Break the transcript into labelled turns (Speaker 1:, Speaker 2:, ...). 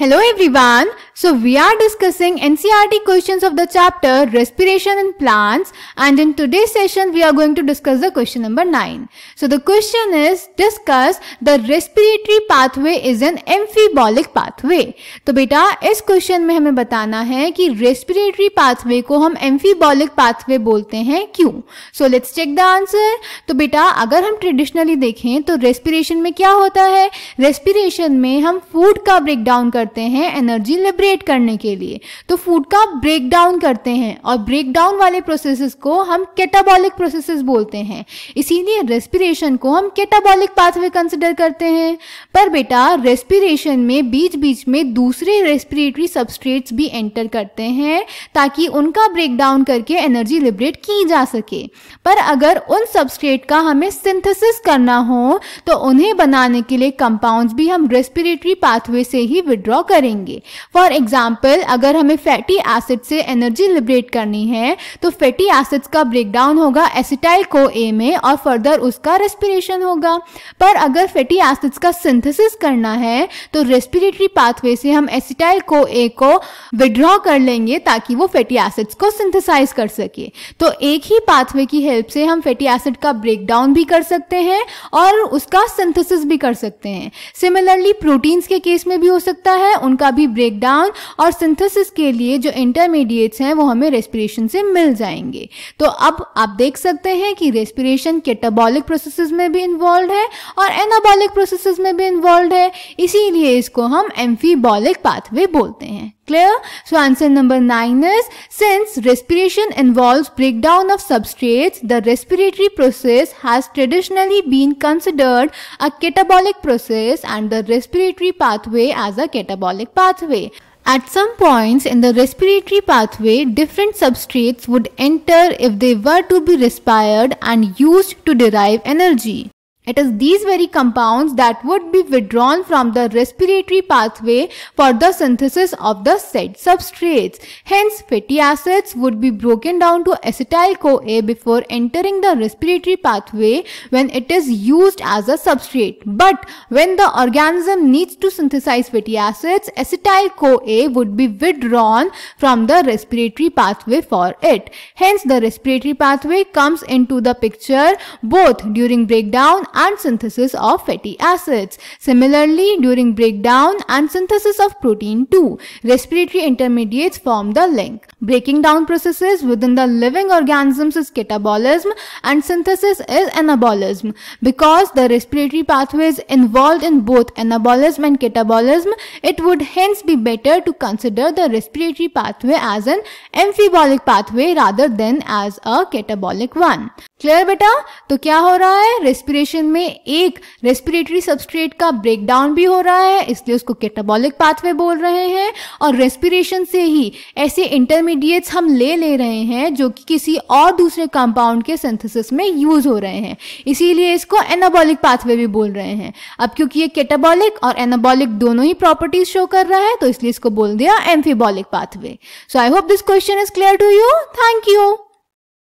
Speaker 1: Hello everyone. So we are discussing NCRT questions of the chapter respiration in plants and in today's session we are going to discuss the question number 9. So the question is discuss the respiratory pathway is an amphibolic pathway. तो बेटा इस question में हमें बताना है कि respiratory pathway को हम amphibolic pathway बोलते हैं क्यों So let's check the answer. तो बेटा अगर हम ट्रेडिशनली देखें तो रेस्पिरेशन में क्या होता है रेस्पिरेशन में हम फूड का ब्रेकडाउन कर करते हैं एनर्जी लिबरेट करने के लिए तो फूड का ब्रेक डाउन करते हैं और ब्रेक डाउन वाले प्रोसेस को हम कैटाबॉलिक प्रोसेस बोलते हैं इसीलिए रेस्पिरेशन को हम कैटाबॉलिक पाथवे कंसिडर करते हैं पर बेटा रेस्पिरेशन में बीच बीच में दूसरे रेस्पिरेटरी सबस्ट्रेट्स भी एंटर करते हैं ताकि उनका ब्रेक डाउन करके एनर्जी लिबरेट की जा सके पर अगर उन सबस्ट्रेट का हमें सिंथेसिस करना हो तो उन्हें बनाने के लिए कंपाउंड्स भी हम रेस्पिरेटरी पाथवे से ही विड्रॉ ड्रॉ करेंगे फॉर एग्जाम्पल अगर हमें फैटी एसिड से एनर्जी लिबरेट करनी है तो फैटी एसिड्स का ब्रेकडाउन होगा एसिटाइल को ए में और फर्दर उसका रेस्पिरेशन होगा पर अगर फैटी एसिड्स का सिंथेसिस करना है तो रेस्पिरेटरी पाथवे से हम एसिटाइल को ए को विड्रॉ कर लेंगे ताकि वो फैटी एसिड्स को सिंथेसाइज कर सके तो एक ही पाथवे की हेल्प से हम फैटी एसिड का ब्रेकडाउन भी कर सकते हैं और उसका सिंथेसिस भी कर सकते हैं सिमिलरली प्रोटीन्स के केस में भी हो सकता है है उनका भी ब्रेकडाउन और सिंथेसिस के लिए जो इंटरमीडिएट्स हैं वो हमें रेस्पिरेशन से मिल जाएंगे तो अब आप देख सकते हैं कि रेस्पिरेशन केटाबॉलिक प्रोसेस में भी इन्वॉल्व है और एनाबॉलिक प्रोसेस में भी इन्वॉल्व है इसीलिए इसको हम एम्फीबॉलिक पाथवे बोलते हैं Clear? So answer number 9 is since respiration involves breakdown of substrates, the respiratory process has traditionally been considered a catabolic process and the respiratory pathway as a catabolic pathway. At some points in the respiratory pathway, different substrates would enter if they were to be respired and used to derive energy. It is these very compounds that would be withdrawn from the respiratory pathway for the synthesis of the said substrates. Hence, fatty acids would be broken down to acetyl-CoA before entering the respiratory pathway when it is used as a substrate. But when the organism needs to synthesize fatty acids, acetyl-CoA would be withdrawn from the respiratory pathway for it. Hence, the respiratory pathway comes into the picture both during breakdown and synthesis of fatty acids. Similarly, during breakdown and synthesis of protein too, respiratory intermediates form the link. Breaking down processes within the living organisms is catabolism and synthesis is anabolism. Because the respiratory pathways involved in both anabolism and catabolism, it would hence be better to consider the respiratory pathway as an amphibolic pathway rather than as a catabolic one. Clear beta? So, क्या हो Respiration digestion में एक respiratory substrate का breakdown भी हो रहा है इसलिए उसको कैटाबॉलिक पाथवे बोल रहे हैं और रेस्पिरेशन से ही ऐसे इंटरमीडिएट्स हम ले ले रहे हैं जो कि किसी और दूसरे कंपाउंड के सिंथेसिस में यूज हो रहे हैं इसीलिए इसको एनाबॉलिक पाथवे भी बोल रहे हैं अब क्योंकि ये कैटाबॉलिक और एनाबॉलिक दोनों ही प्रॉपर्टीज शो कर रहा है तो इसलिए इसको बोल दिया amphibolic pathway so I hope this question is clear to you thank you